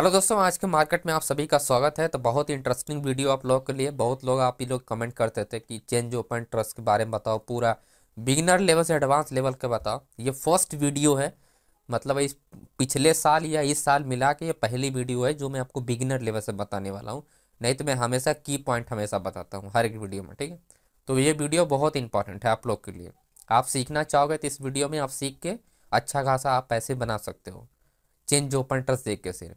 hello दोस्तों आज के मार्केट में आप सभी का स्वागत है तो बहुत ही इंटरेस्टिंग वीडियो आप लोगों के लिए बहुत लोग आप ही लोग कमेंट करते थे कि चेंज ओपन ट्रस्ट के बारे में बताओ पूरा बिगिनर लेवल से एडवांस लेवल का बताओ ये फर्स्ट वीडियो है मतलब इस पिछले साल या इस साल मिला के ये पहली वीडियो है जो मैं आपको बिगिनर लेवल से बताने वाला हूँ नहीं तो मैं हमेशा की पॉइंट हमेशा बताता हूँ हर एक वीडियो में ठीक है तो ये वीडियो बहुत इंपॉर्टेंट है आप लोग के लिए आप सीखना चाहोगे तो इस वीडियो में आप सीख के अच्छा खासा आप पैसे बना सकते हो चेंज ओपन ट्रस्ट देख के सिर्फ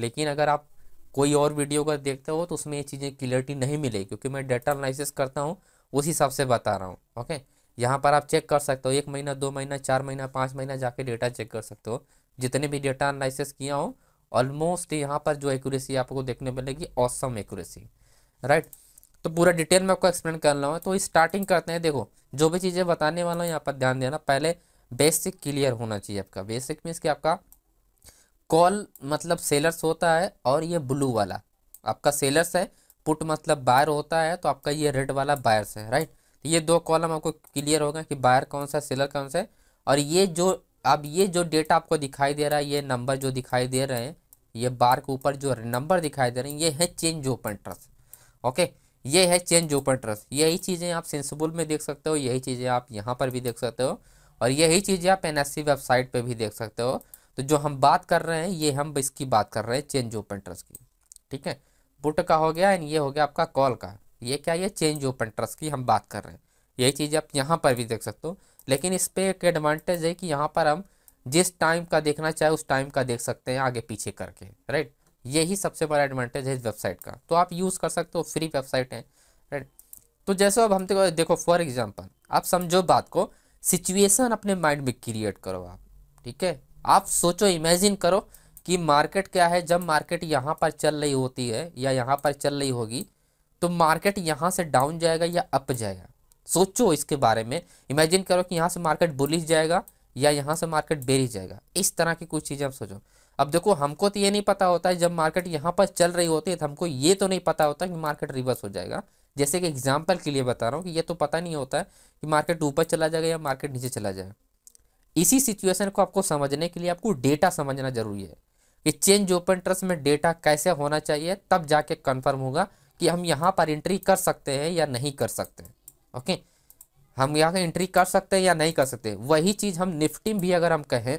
लेकिन अगर आप कोई और वीडियो अगर देखते हो तो उसमें ये चीज़ें क्लियरिटी नहीं मिलेगी क्योंकि मैं डेटा एनालिसिस करता हूँ उस हिसाब से बता रहा हूँ ओके यहाँ पर आप चेक कर सकते हो एक महीना दो महीना चार महीना पाँच महीना जाके डेटा चेक कर सकते हो जितने भी डेटा एनालिसिस किया हो ऑलमोस्ट यहाँ पर जो एक्यूरेसी आपको देखने मिलेगी औसम एक्यूरेसी राइट तो पूरा डिटेल में आपको एक्सप्लेन कर रहा हूँ तो स्टार्टिंग करते हैं देखो जो भी चीज़ें बताने वाला हूँ यहाँ पर ध्यान देना पहले बेसिक क्लियर होना चाहिए आपका बेसिक मीन्स कि आपका कॉल मतलब सेलर्स होता है और ये ब्लू वाला आपका सेलर्स है पुट मतलब बायर होता है तो आपका ये रेड वाला बायर्स है राइट तो ये दो कॉलम आपको क्लियर होगा कि बायर कौन सा सेलर कौन सा है और ये जो अब ये जो डेटा आपको दिखाई दे रहा है ये नंबर जो दिखाई दे रहे हैं ये बार के ऊपर जो नंबर दिखाई दे रहे हैं ये है चेंज ओपन ट्रस्ट ओके ये है चेंज ओपन ट्रस्ट यही चीज़ें आप सेंसिबल में देख सकते हो यही चीज़ें आप यहाँ पर भी देख सकते हो और यही चीज़ें आप एन वेबसाइट पर भी देख सकते हो तो जो हम बात कर रहे हैं ये हम इसकी बात कर रहे हैं चेंज ओपन ट्रस्ट की ठीक है पुट का हो गया एंड ये हो गया आपका कॉल का ये क्या ये चेंज ओपन ट्रस्ट की हम बात कर रहे हैं यही चीज़ आप यहाँ पर भी देख सकते हो लेकिन इस पर एक एडवांटेज है कि यहाँ पर हम जिस टाइम का देखना चाहे उस टाइम का देख सकते हैं आगे पीछे करके राइट यही सबसे बड़ा एडवांटेज है इस वेबसाइट का तो आप यूज़ कर सकते हो फ्री वेबसाइट है राइट तो जैसे अब हम देखो फॉर एग्जाम्पल आप समझो बात को सिचुएसन अपने माइंड में क्रिएट करो आप ठीक है आप सोचो इमेजिन करो कि मार्केट क्या है जब मार्केट यहाँ पर चल रही होती है या यहाँ पर चल रही होगी तो मार्केट यहाँ से डाउन जाएगा या अप जाएगा सोचो इसके बारे में इमेजिन करो कि यहाँ से मार्केट बुलिश जाएगा या यहाँ से मार्केट बेरिश जाएगा इस तरह की कुछ चीज़ें आप सोचो अब देखो हमको तो ये नहीं पता होता है जब मार्केट यहाँ पर चल रही होती है तो हमको ये तो नहीं पता होता कि मार्केट रिवर्स हो जाएगा जैसे कि एग्जाम्पल के लिए बता रहा हूँ कि ये तो पता नहीं होता है कि मार्केट ऊपर चला जाएगा या मार्केट नीचे चला जाएगा इसी सिचुएशन को आपको समझने के लिए आपको डेटा समझना जरूरी है कि चेंज ओपन ट्रस्ट में डेटा कैसे होना चाहिए तब जाके कन्फर्म होगा कि हम यहाँ पर एंट्री कर सकते हैं या नहीं कर सकते ओके हम यहाँ एंट्री कर सकते हैं या नहीं कर सकते वही चीज़ हम निफ्टी में भी अगर हम कहें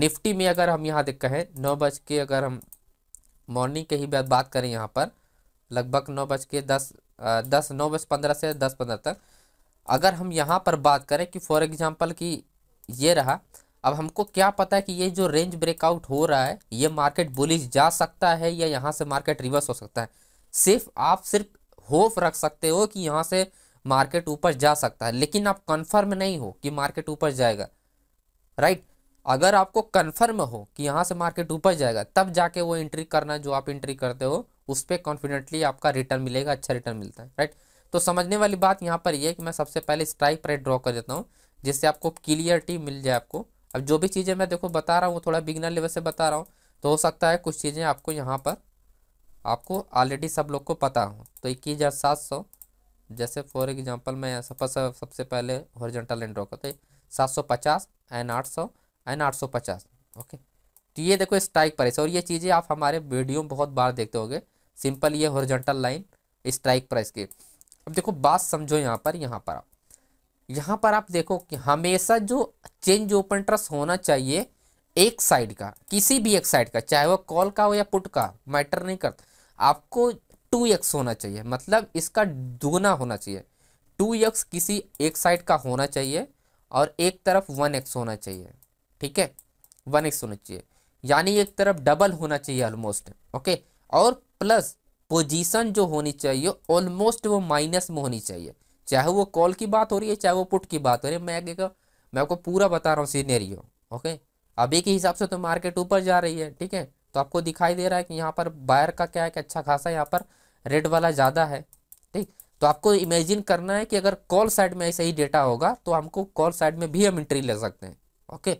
निफ्टी में अगर हम यहाँ देख कहें नौ बज के अगर हम मॉर्निंग के ही बात करें यहाँ पर लगभग नौ बज के दस दस नौ बज पंद्रह से दस पंद्रह तक अगर हम यहाँ पर बात करें कि फॉर एग्ज़ाम्पल कि ये रहा अब हमको क्या पता है कि ये जो रेंज ब्रेकआउट हो रहा है ये मार्केट बुलिश जा सकता है या यहाँ से मार्केट रिवर्स हो सकता है सिर्फ आप सिर्फ होप रख सकते हो कि यहाँ से मार्केट ऊपर जा सकता है लेकिन आप कंफर्म नहीं हो कि मार्केट ऊपर जाएगा राइट अगर आपको कंफर्म हो कि यहाँ से मार्केट ऊपर जाएगा तब जाके वो एंट्री करना जो आप एंट्री करते हो उस पर कॉन्फिडेंटली आपका रिटर्न मिलेगा अच्छा रिटर्न मिलता है राइट तो समझने वाली बात यहाँ पर यह कि मैं सबसे पहले स्ट्राइक प्राइस ड्रॉ कर देता हूँ जिससे आपको क्लियरिटी मिल जाए आपको अब जो भी चीज़ें मैं देखो बता रहा हूँ थोड़ा बिगनर लेवल से बता रहा हूँ तो हो सकता है कुछ चीज़ें आपको यहाँ पर आपको ऑलरेडी सब लोग को पता हो तो इक्कीस हज़ार सात सौ जैसे फॉर एग्जांपल मैं सफ़र सब, सबसे पहले हॉरिजॉन्टल एंड ड्रॉ करते सात सौ पचास एन आठ सौ एन आठ सौ पचास ओके तो ये देखो स्ट्राइक प्राइस और ये चीज़ें आप हमारे वीडियो में बहुत बार देखते होंगे सिंपल ये हॉरिजॉन्टल लाइन स्ट्राइक प्राइस की अब देखो बात समझो यहाँ पर यहाँ पर आप यहाँ पर आप देखो कि हमेशा जो चेंज ओपन ट्रस्ट होना चाहिए एक साइड का किसी भी एक साइड का चाहे वह कॉल का हो या पुट का मैटर नहीं करता आपको टू एक्स होना चाहिए मतलब इसका दोगुना होना चाहिए टू एक्स किसी एक साइड का होना चाहिए और एक तरफ वन एक्स होना चाहिए ठीक है वन एक्स होना चाहिए यानी एक तरफ डबल होना चाहिए ऑलमोस्ट ओके और प्लस पोजीशन जो होनी चाहिए ऑलमोस्ट वो माइनस में होनी चाहिए चाहे वो कॉल की बात हो रही है चाहे वो पुट की बात हो रही है मैं आगे मैं आपको पूरा बता रहा हूँ सीनेरियो ओके अभी के हिसाब से तो मार्केट ऊपर जा रही है ठीक है तो आपको दिखाई दे रहा है कि यहाँ पर बायर का क्या है कि अच्छा खासा यहाँ पर रेड वाला ज़्यादा है ठीक तो आपको इमेजिन करना है कि अगर कॉल साइड में ऐसा ही डेटा होगा तो हमको कॉल साइड में भी हम एंट्री ले सकते हैं ओके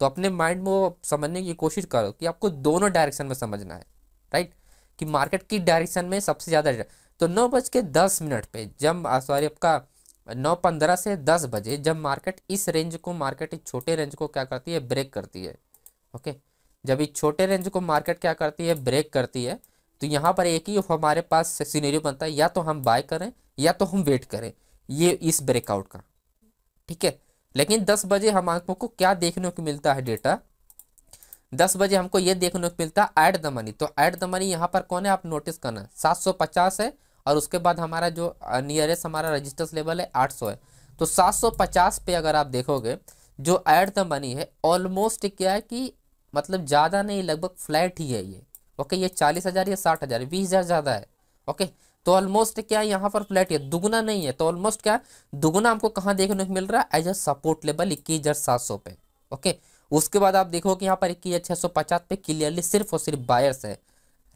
तो अपने माइंड में वो समझने की कोशिश करो कि आपको दोनों डायरेक्शन में समझना है राइट कि मार्केट की डायरेक्शन में सबसे ज़्यादा तो नौ बज के दस मिनट पे जब सॉरी आपका नौ पंद्रह से दस बजे जब मार्केट इस रेंज को मार्केट इस छोटे रेंज को क्या करती है ब्रेक करती है ओके जब इस छोटे रेंज को मार्केट क्या करती है ब्रेक करती है तो यहाँ पर एक ही हमारे पास सीनेरियो बनता है या तो हम बाय करें या तो हम वेट करें ये इस ब्रेकआउट का ठीक है लेकिन दस बजे हम आपको को क्या देखने को मिलता है डेटा दस बजे हमको ये देखने को मिलता है एट द मनी तो एट द मनी यहाँ पर कौन है आप नोटिस करना सात सौ पचास है और उसके बाद हमारा जो नियरेस्ट हमारा रजिस्टर्स लेवल है 800 है तो 750 पे अगर आप देखोगे जो एड द मनी है ऑलमोस्ट क्या है कि मतलब ज़्यादा नहीं लगभग फ्लैट ही है ये ओके ये चालीस हज़ार या साठ हज़ार बीस हज़ार ज़्यादा है ओके तो ऑलमोस्ट क्या है यहाँ पर फ्लैट है दुगुना नहीं है तो ऑलमोस्ट क्या है दुगुना आपको कहाँ देखने को मिल रहा है एज अ सपोर्ट लेवल इक्कीस हज़ार सात सौ पे ओके उसके बाद आप देखो कि यहाँ पर इक्कीस हज़ार छः सौ पचास पे क्लियरली सिर्फ और सिर्फ बायर्स है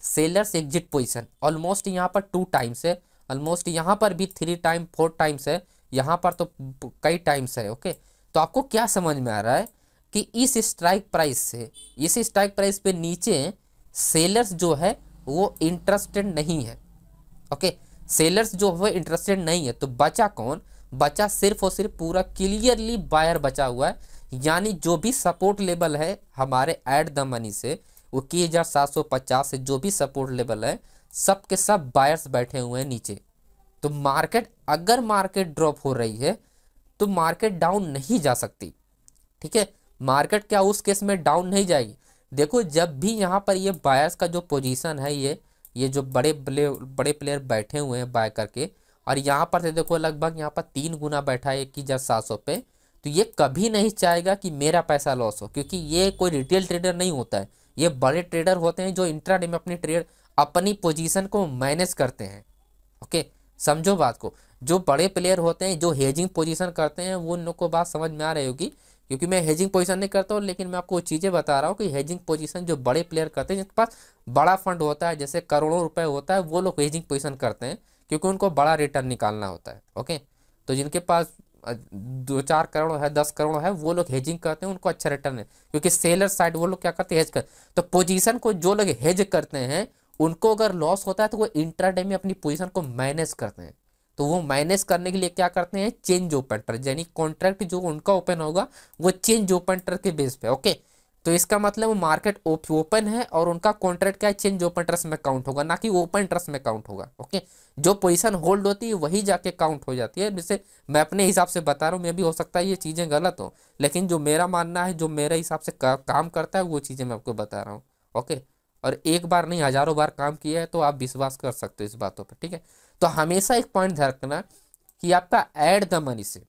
सेलर्स एग्जिट पोजिशन ऑलमोस्ट यहाँ पर टू टाइम्स है ऑलमोस्ट यहाँ पर भी थ्री टाइम फोर टाइम्स है यहाँ पर तो कई टाइम्स है ओके तो आपको क्या समझ में आ रहा है कि इस स्ट्राइक प्राइस से इस स्ट्राइक प्राइस पे नीचे सेलर्स जो है वो इंटरेस्टेड नहीं है ओके सेलर्स जो है इंटरेस्टेड नहीं है तो बचा कौन बचा सिर्फ और सिर्फ पूरा क्लियरली बायर बचा हुआ है यानी जो भी सपोर्ट लेवल है हमारे एट द मनी से वो के हजार सात सौ पचास से जो भी सपोर्ट लेवल है सब के सब बायर्स बैठे हुए हैं नीचे तो मार्केट अगर मार्केट ड्रॉप हो रही है तो मार्केट डाउन नहीं जा सकती ठीक है मार्केट क्या उस केस में डाउन नहीं जाएगी देखो जब भी यहाँ पर ये बायर्स का जो पोजीशन है ये ये जो बड़े प्लेयर बड़े प्लेयर बैठे हुए हैं बाय करके और यहाँ पर से देखो लगभग यहाँ पर तीन गुना बैठा है एक हजार सात सौ पे तो ये कभी नहीं चाहेगा कि मेरा पैसा लॉस हो क्योंकि ये कोई रिटेल ट्रेडर नहीं होता है ये बड़े ट्रेडर होते हैं जो इंट्रा में अपनी ट्रेड अपनी पोजीशन को मैनेज करते हैं ओके समझो बात को जो बड़े प्लेयर होते हैं जो हेजिंग पोजीशन करते हैं वो उन लोग को बात समझ में आ रही होगी क्योंकि मैं हेजिंग पोजीशन नहीं करता हूँ लेकिन मैं आपको चीज़ें बता रहा हूँ कि हेजिंग पोजीशन जो बड़े प्लेयर करते हैं जिनके पास बड़ा फंड होता है जैसे करोड़ों रुपए होता है वो लोग हेजिंग पोजिशन करते हैं क्योंकि उनको बड़ा रिटर्न निकालना होता है ओके तो जिनके पास दो चार करोड़ है दस करोड़ है वो लोग हेजिंग करते हैं उनको अच्छा रिटर्न है क्योंकि सेलर साइड वो लोग क्या करते हैं हेज कर तो पोजीशन को जो लोग हेज करते हैं उनको अगर लॉस होता है तो वो इंटरडे में अपनी पोजीशन को माइनस करते हैं तो वो माइनस करने के लिए क्या करते हैं चेंज ओपन पर यानी कॉन्ट्रैक्ट जो उनका ओपन होगा वो चेंज ओपन के बेस पे ओके तो इसका मतलब मार्केट ओपन है और उनका कॉन्ट्रैक्ट क्या है चेंज ओपन ट्रस्ट में काउंट होगा ना कि ओपन ट्रस्ट में काउंट होगा ओके जो पोजीशन होल्ड होती है वही जाके काउंट हो जाती है जैसे मैं अपने हिसाब से बता रहा हूँ मैं भी हो सकता है ये चीज़ें गलत हो लेकिन जो मेरा मानना है जो मेरे हिसाब से का, काम करता है वो चीज़ें मैं आपको बता रहा हूँ ओके और एक बार नहीं हज़ारों बार काम किया है तो आप विश्वास कर सकते हो इस बातों पर ठीक है तो हमेशा एक पॉइंट ध्यान रखना कि आपका एड द मनी से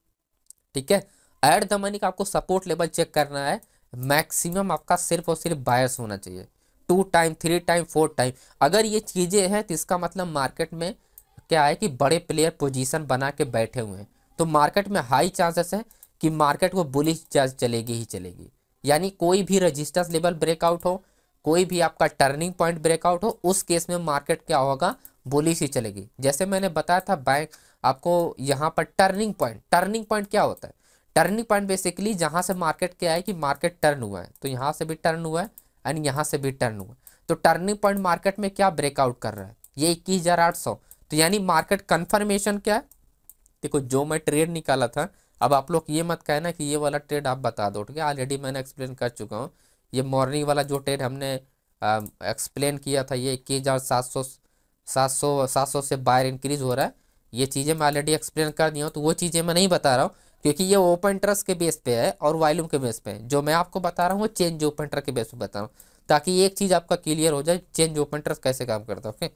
ठीक है एड द मनी का आपको सपोर्ट लेवल चेक करना है मैक्सिमम आपका सिर्फ और सिर्फ बायस होना चाहिए two time three time four time अगर ये चीज़ें हैं तो इसका मतलब मार्केट में क्या है कि बड़े प्लेयर पोजीशन बना के बैठे हुए हैं तो मार्केट में हाई चांसेस है कि मार्केट को बुलिश चलेगी ही चलेगी यानी कोई भी रजिस्टेंस लेवल ब्रेकआउट हो कोई भी आपका टर्निंग पॉइंट ब्रेकआउट हो उस केस में मार्केट क्या होगा बुलिश ही चलेगी जैसे मैंने बताया था बैंक आपको यहाँ पर टर्निंग पॉइंट टर्निंग पॉइंट क्या होता है टर्निंग पॉइंट बेसिकली जहाँ से मार्केट क्या है कि मार्केट टर्न हुआ है तो यहाँ से भी टर्न हुआ है एंड यहाँ से भी टर्न हुआ तो टर्निंग पॉइंट मार्केट में क्या ब्रेकआउट कर रहा है ये इक्कीस हज़ार आठ सौ तो यानी मार्केट कन्फर्मेशन क्या है देखो जो मैं ट्रेड निकाला था अब आप लोग ये मत कहना कि ये वाला ट्रेड आप बता दो ठीक है ऑलरेडी मैंने एक्सप्लेन कर चुका हूँ ये मॉर्निंग वाला जो ट्रेड हमने एक्सप्लेन किया था ये इक्कीस हज़ार सात सौ सात सौ सात सौ से बायर इंक्रीज़ हो रहा है ये चीज़ें मैं ऑलरेडी एक्सप्लेन कर दिया हूँ तो वो चीज़ें मैं नहीं बता रहा हूँ क्योंकि ये ओपन ट्रस्ट के बेस पे है और वॉल्यूम के बेस पे है जो मैं आपको बता रहा हूँ वो चेंज ओपन ट्रस्ट के बेस पे बता रहा हूँ ताकि एक चीज़ आपका क्लियर हो जाए चेंज ओपन ट्रस्ट कैसे काम करता है ओके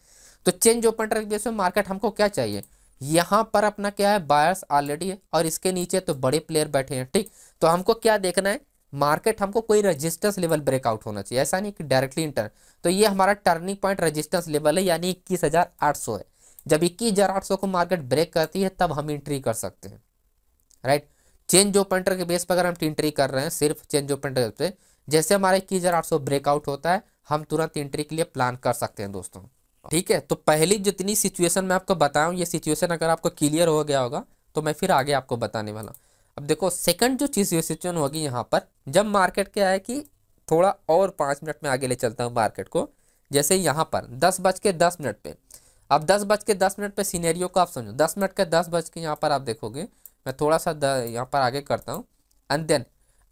तो चेंज ओपन ट्रस्ट के बेस पे मार्केट हमको क्या चाहिए यहाँ पर अपना क्या है बायर्स ऑलरेडी है और इसके नीचे तो बड़े प्लेयर बैठे हैं ठीक तो हमको क्या देखना है मार्केट हमको कोई रजिस्टेंस लेवल ब्रेकआउट होना चाहिए ऐसा नहीं कि डायरेक्टली इंटर तो ये हमारा टर्निंग पॉइंट रजिस्टेंस लेवल है यानी इक्कीस है जब इक्कीस को मार्केट ब्रेक करती है तब हम इंट्री कर सकते हैं राइट चेंज ओपनर के बेस पर अगर हम इंट्री कर रहे हैं सिर्फ चेंज ओपेंटर पे जैसे हमारा इक्कीस हज़ार ब्रेकआउट होता है हम तुरंत इंट्री के लिए प्लान कर सकते हैं दोस्तों ठीक है तो पहली जितनी सिचुएशन मैं आपको बताऊँ ये सिचुएशन अगर आपको क्लियर हो गया होगा तो मैं फिर आगे आपको बताने वाला हूँ अब देखो सेकंड जो चीज़ सिचुएशन होगी यहाँ पर जब मार्केट क्या है कि थोड़ा और पाँच मिनट में आगे ले चलता हूँ मार्केट को जैसे यहाँ पर दस बज के दस मिनट पर अब दस बज के दस मिनट पर सीनेरियो को आप समझो दस मिनट के दस बज के यहाँ पर आप देखोगे मैं थोड़ा सा यहाँ पर आगे करता हूँ एंड देन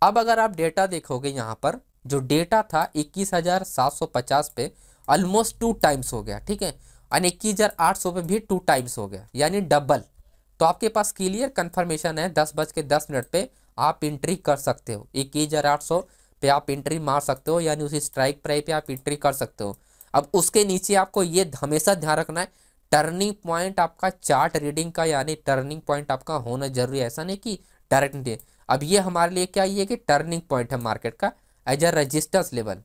अब अगर आप डेटा देखोगे यहाँ पर जो डेटा था 21,750 पे ऑलमोस्ट टू टाइम्स हो गया ठीक है एंड सौ पे भी टू टाइम्स हो गया यानी डबल तो आपके पास क्लियर कन्फर्मेशन है दस बज के दस मिनट पर आप इंट्री कर सकते हो इक्कीस हज़ार आठ सौ पे आप इंट्री मार सकते हो यानी उसी स्ट्राइक प्राइस पे आप इंट्री कर सकते हो अब उसके नीचे आपको ये हमेशा ध्यान रखना है टर्निंग पॉइंट आपका चार्ट रीडिंग का यानी टर्निंग पॉइंट आपका होना जरूरी है ऐसा नहीं कि डायरेक्ट नहीं अब ये हमारे लिए क्या ये कि टर्निंग पॉइंट है मार्केट का एज अ रजिस्टर्स लेवल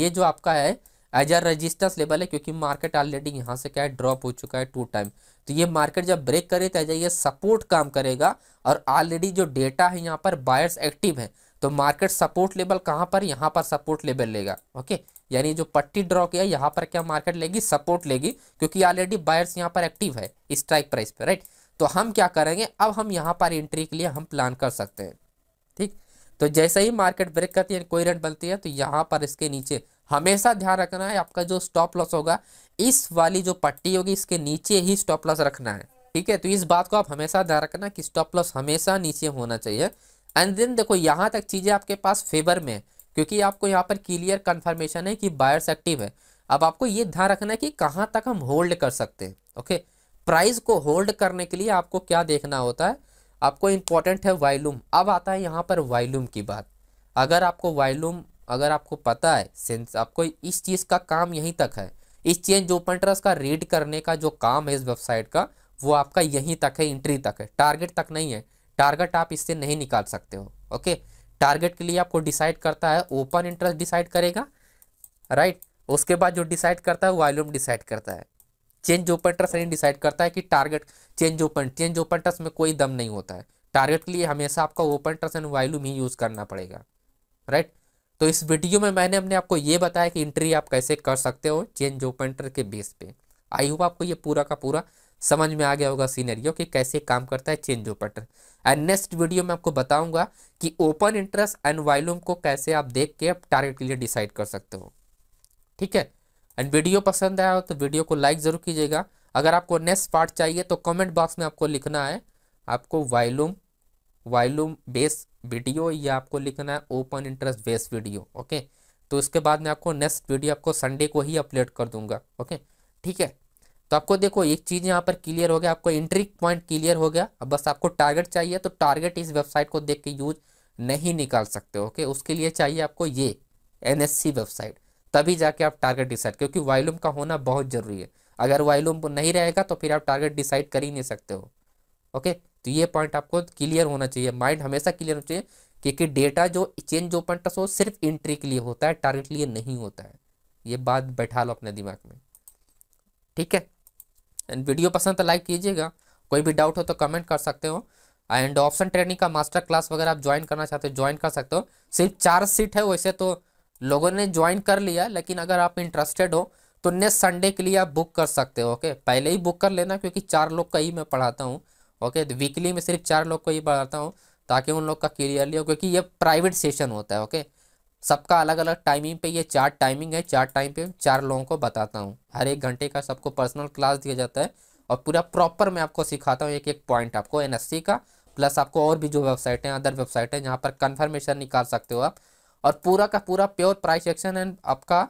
ये जो आपका है एज अ रजिस्टेंस लेवल है क्योंकि मार्केट ऑलरेडी यहाँ से क्या है ड्रॉप हो चुका है टू टाइम तो ये मार्केट जब ब्रेक करे तो एज ये सपोर्ट काम करेगा और ऑलरेडी जो डेटा है यहाँ पर बायर्स एक्टिव है तो मार्केट सपोर्ट लेवल कहाँ पर यहाँ पर सपोर्ट लेवल लेगा ओके यानी जो पट्टी ड्रॉ किया यहाँ पर क्या मार्केट लेगी सपोर्ट लेगी क्योंकि ऑलरेडी बायर्स यहाँ पर एक्टिव है स्ट्राइक प्राइस पर राइट तो हम क्या करेंगे अब हम यहाँ पर एंट्री के लिए हम प्लान कर सकते हैं ठीक तो जैसे ही मार्केट ब्रेक करती है कोई रेंट बनती है तो यहाँ पर इसके नीचे हमेशा ध्यान रखना है आपका जो स्टॉप लॉस होगा इस वाली जो पट्टी होगी इसके नीचे ही स्टॉप लॉस रखना है ठीक है तो इस बात को आप हमेशा ध्यान रखना कि स्टॉप लॉस हमेशा नीचे होना चाहिए एंड देन देखो यहाँ तक चीज़ें आपके पास फेवर में है क्योंकि आपको यहाँ पर क्लियर कन्फर्मेशन है कि बायर्स एक्टिव है अब आपको ये ध्यान रखना है कि कहाँ तक हम होल्ड कर सकते हैं ओके प्राइस को होल्ड करने के लिए आपको क्या देखना होता है आपको इम्पोर्टेंट है वॉल्यूम अब आता है यहाँ पर वॉल्यूम की बात अगर आपको वॉल्यूम अगर आपको पता है सिंस आपको इस चीज़ का काम यहीं तक है इस चेंज ओपन ट्रस्ट का रीड करने का जो काम है इस वेबसाइट का वो आपका यहीं तक है इंट्री तक है टारगेट तक नहीं है टारगेट आप इससे नहीं निकाल सकते हो ओके टारगेट के लिए आपको डिसाइड करता है ओपन इंटरेस्ट डिसाइड करेगा राइट उसके बाद जो डिसाइड करता है वॉल्यूम डिसाइड करता है चेंज ओपन इंटरेस्ट यानी डिसाइड करता है कि target change open change open interest में कोई दम नहीं होता है टारगेट के लिए हमेशा आपका ओपन इंटरेस्ट एंड वॉल्यूम ही यूज़ करना पड़ेगा राइट तो इस वीडियो में मैंने अपने आपको ये बताया कि इंट्री आप कैसे कर सकते हो चेंज ओपन इंटरेस्ट के बेस पे आई होप आपको ये पूरा का पूरा समझ में आ गया होगा सीनरियो कि कैसे काम करता है change O pattern and next video में आपको बताऊंगा कि ओपन इंटरेस्ट एंड वॉल्यूम को कैसे आप देख के आप टारगेट के लिए डिसाइड कर सकते हो ठीक है एंड वीडियो पसंद आया हो तो वीडियो को लाइक ज़रूर कीजिएगा अगर आपको नेक्स्ट पार्ट चाहिए तो कमेंट बॉक्स में आपको लिखना है आपको वॉल्यूम वॉल्यूम बेस वीडियो या आपको लिखना है open interest base video okay तो उसके बाद मैं आपको नेक्स्ट वीडियो आपको संडे को ही अपलोड कर दूंगा ओके ठीक है तो आपको देखो एक चीज़ यहाँ पर क्लियर हो गया आपको एंट्री पॉइंट क्लियर हो गया अब बस आपको टारगेट चाहिए तो टारगेट इस वेबसाइट को देख के यूज नहीं निकाल सकते ओके उसके लिए चाहिए आपको ये एन वेबसाइट तभी जाके आप टारगेट डिसाइड क्योंकि वॉल्यूम का होना बहुत ज़रूरी है अगर वॉल्यूम नहीं रहेगा तो फिर आप टारगेट डिसाइड कर ही नहीं सकते हो ओके तो ये पॉइंट आपको क्लियर होना चाहिए माइंड हमेशा क्लियर होना चाहिए क्योंकि डेटा जो चेंज जो पॉइंट वो सिर्फ एंट्री के लिए होता है टारगेट के लिए नहीं होता है ये बात बैठा लो अपने दिमाग में ठीक है एंड वीडियो पसंद तो लाइक कीजिएगा कोई भी डाउट हो तो कमेंट कर सकते हो एंड ऑप्शन ट्रेनिंग का मास्टर क्लास वगैरह आप ज्वाइन करना चाहते हो ज्वाइन कर सकते हो सिर्फ चार सीट है वैसे तो लोगों ने ज्वाइन कर लिया लेकिन अगर आप इंटरेस्टेड हो तो नेक्स्ट संडे के लिए आप बुक कर सकते हो ओके पहले ही बुक कर लेना क्योंकि चार लोग का ही मैं पढ़ाता हूँ ओके तो वीकली में सिर्फ चार लोग को ही पढ़ाता हूँ ताकि उन लोग का क्लियरली हो क्योंकि ये प्राइवेट सेशन होता है ओके सबका अलग अलग टाइमिंग पे ये चार टाइमिंग है चार टाइम पे चार लोगों को बताता हूँ हर एक घंटे का सबको पर्सनल क्लास दिया जाता है और पूरा प्रॉपर मैं आपको सिखाता हूँ एक एक पॉइंट आपको एन का प्लस आपको और भी जो वेबसाइट है अदर वेबसाइट है जहाँ पर कन्फर्मेशन निकाल सकते हो आप और पूरा का पूरा प्योर प्राइस एक्शन एंड आपका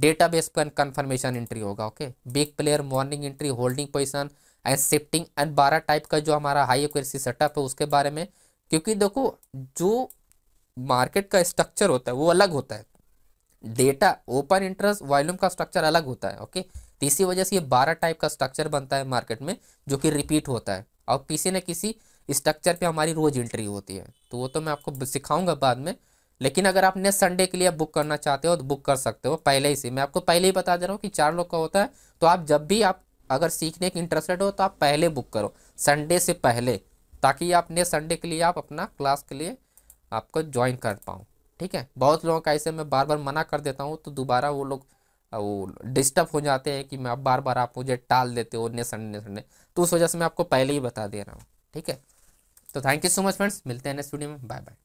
डेटा बेस पर कन्फर्मेशन एंट्री होगा okay big player morning entry holding position and shifting and बारह टाइप का जो हमारा हाई एक्सी सेटअप है उसके बारे में क्योंकि देखो जो मार्केट का स्ट्रक्चर होता है वो अलग होता है डेटा ओपन इंटरेस्ट वॉल्यूम का स्ट्रक्चर अलग होता है ओके तो इसी वजह से ये बारह टाइप का स्ट्रक्चर बनता है मार्केट में जो कि रिपीट होता है और किसी न किसी स्ट्रक्चर पे हमारी रोज़ एंट्री होती है तो वो तो मैं आपको सिखाऊंगा बाद में लेकिन अगर आप नेक्स्ट संडे के लिए बुक करना चाहते हो तो बुक कर सकते हो पहले ही से मैं आपको पहले ही बता दे रहा हूँ कि चार लोग का होता है तो आप जब भी आप अगर सीखने के इंटरेस्टेड हो तो आप पहले बुक करो संडे से पहले ताकि आप नेक्स्ट संडे के लिए आप अपना क्लास के लिए आपको ज्वाइन कर पाऊँ ठीक है बहुत लोगों का ऐसे मैं बार बार मना कर देता हूँ तो दोबारा वो लोग वो डिस्टर्ब हो जाते हैं कि मैं आप बार बार आप मुझे टाल देते हो ने संडे ने संडे तो उस वजह से मैं आपको पहले ही बता दे रहा हूँ ठीक है तो thank you so much friends मिलते हैं नेक्स्ट वीडियो में बाय बाय